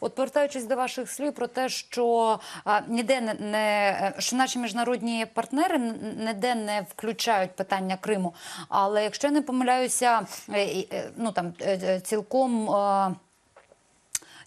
От повертаючись до ваших слів про те, що ніде не, що наші міжнародні партнери ніде не включають питання Криму. Але якщо я не помиляюся, е, е, ну там е, цілком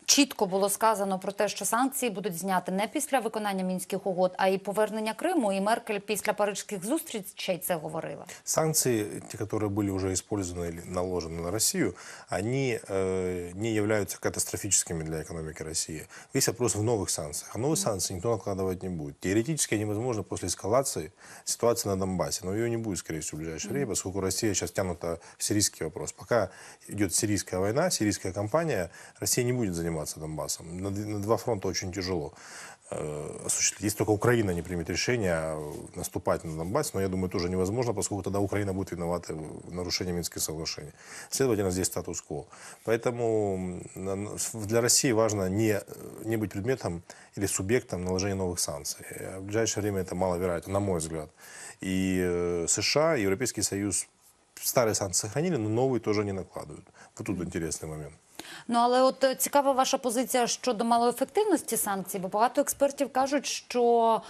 чітко було сказано про те, що санкції будуть зняти не після виконання мінських угод, а й повернення Криму. І Меркель після парижських зустрічей це говорила. Санкції, ті, які були вже використані, наложені на Росію, вони э, не являються катастрофічними для економіки Росії. Весь вопрос в нових санкціях. А нові санкції ніхто накладувати не буде. Теоретично невозможно після ескалації ситуації на Донбасі. Но її не буде, скоріше в ближайшее время, поскольку Росія зараз тягнута в сирійський вопрос. Поки йде сирійська війна, сирійська кампанія, Росія не буде займатися заниматься Донбассом. На, на два фронта очень тяжело э, осуществить. Если только Украина не примет решение наступать на Донбасс, но я думаю, тоже невозможно, поскольку тогда Украина будет виновата в нарушении Минских соглашений. Следовательно, здесь статус-кво. Поэтому для России важно не, э, не быть предметом или субъектом наложения новых санкций. Э, в ближайшее время это маловероятно, на мой взгляд. И США, и Европейский Союз старые санкции сохранили, но новые тоже не накладывают. Вот тут интересный момент. Ну але от е, цікава ваша позиція щодо малоефективності санкцій, бо багато експертів кажуть, що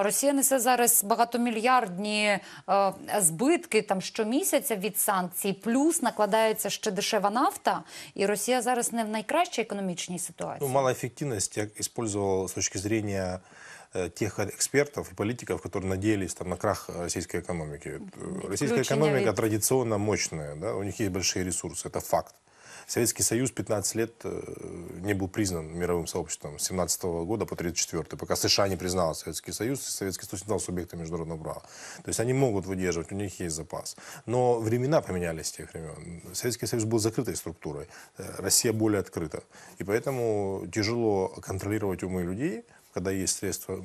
Росія несе зараз багатомільярдні е, збитки там щомісяця від санкцій, плюс накладається ще дешева нафта, і Росія зараз не в найкращій економічній ситуації. Ну, ефективність як використовував з точки зрення э, тех экспертов и политиков, которые надеялись там, на крах э, российской экономики. Э, российская экономика традиційно мощная, да, у них є большие ресурси. Це факт. Советский Союз 15 лет э, не был признан мировым сообществом с 17 года по 34 пока США не признала Советский Союз, Советский Союз не стал субъектом международного права. То есть они могут выдерживать, у них есть запас. Но времена поменялись с тех времен. Советский Союз был закрытой структурой, э, Россия более открыта. И поэтому тяжело контролировать умы людей, когда есть средства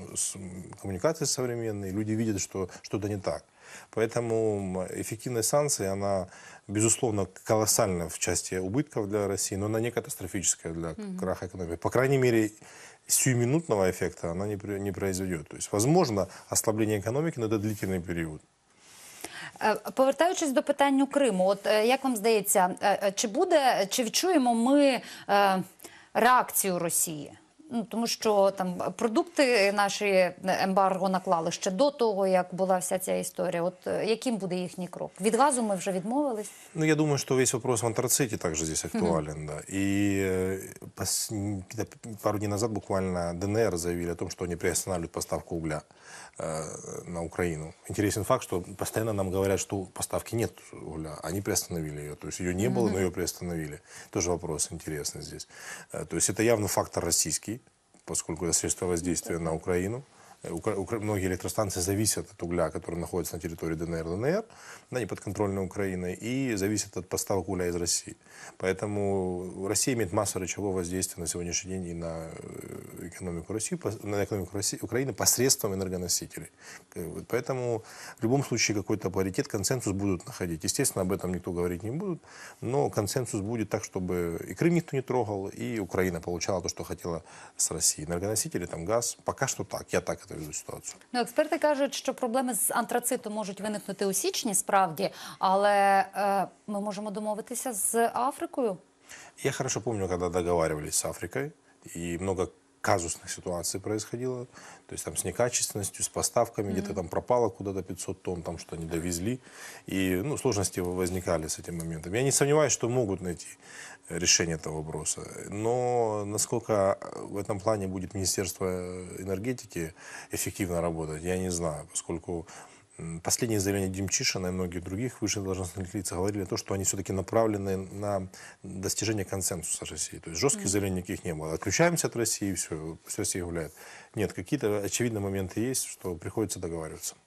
коммуникации современные, люди видят, что что-то не так. Поэтому эффективность санкций, она, безусловно, колоссальна в части убытков для России, но она не катастрофическая для угу. краха экономики. По крайней мере, сиюминутного эффекта она не, не произойдет. То есть, возможно, ослабление экономики, но это длительный период. Е, повертаючись до питання Криму, от е, як вам здається, е, чи буде чи відчуємо ми реакцію Росії? Ну тому що там продукти наші е, ембарго наклали ще до того, як була вся ця історія. От е, яким буде їхній крок? Від газу ми вже відмовились? Ну я думаю, що весь вопрос в антрациті також здесь актуален. Mm -hmm. да. И е, пару днів назад буквально ДНР заявили о том, что они приостанавливают поставку угля э, на Україну. Інтересен факт, что постоянно нам говорят, що поставки нет угля. Они приостановили ее. То есть ее не было, mm -hmm. но ее приостановили. Тоже вопрос интересный здесь. Э, то есть это явно фактор російський поскольку это средство воздействия на Украину. Э, многие электростанции зависят от угля, который находится на территории ДНР, ЛНР, да, не подконтрольной Украины, и зависят от поставок угля из России. Поэтому Россия имеет массу рычагов воздействия на сегодняшний день и на э, экономику, России, на экономику России, Украины посредством энергоносителей. Э, поэтому в любом случае какой-то паритет, консенсус будут находить. Естественно, об этом никто говорить не будет, но консенсус будет так, чтобы и Крым никто не трогал, и Украина получала то, что хотела с России. Энергоносители, там газ, пока что так, я так кримінальну ситуацію. Ну, експерти кажуть, що проблеми з антрацитом можуть виникнути у січні, справді, але е, ми можемо домовитися з Африкою. Я хорошо пам'ятаю, коли договаривались з Африкою, і много казусных ситуаций происходило. То есть там с некачественностью, с поставками, mm-hmm. где-то там пропало куда-то 500 тонн, там что не довезли. И ну, сложности возникали с этим моментом. Я не сомневаюсь, что могут найти решение этого вопроса. Но насколько в этом плане будет Министерство энергетики эффективно работать, я не знаю, поскольку Последние заявления Демчишина и многих других высших должностных лиц говорили о том, что они все-таки направлены на достижение консенсуса с Россией. То есть жестких mm. заявлений никаких не было. Отключаемся от России, все, пусть Россия гуляет. Нет, какие-то очевидные моменты есть, что приходится договариваться.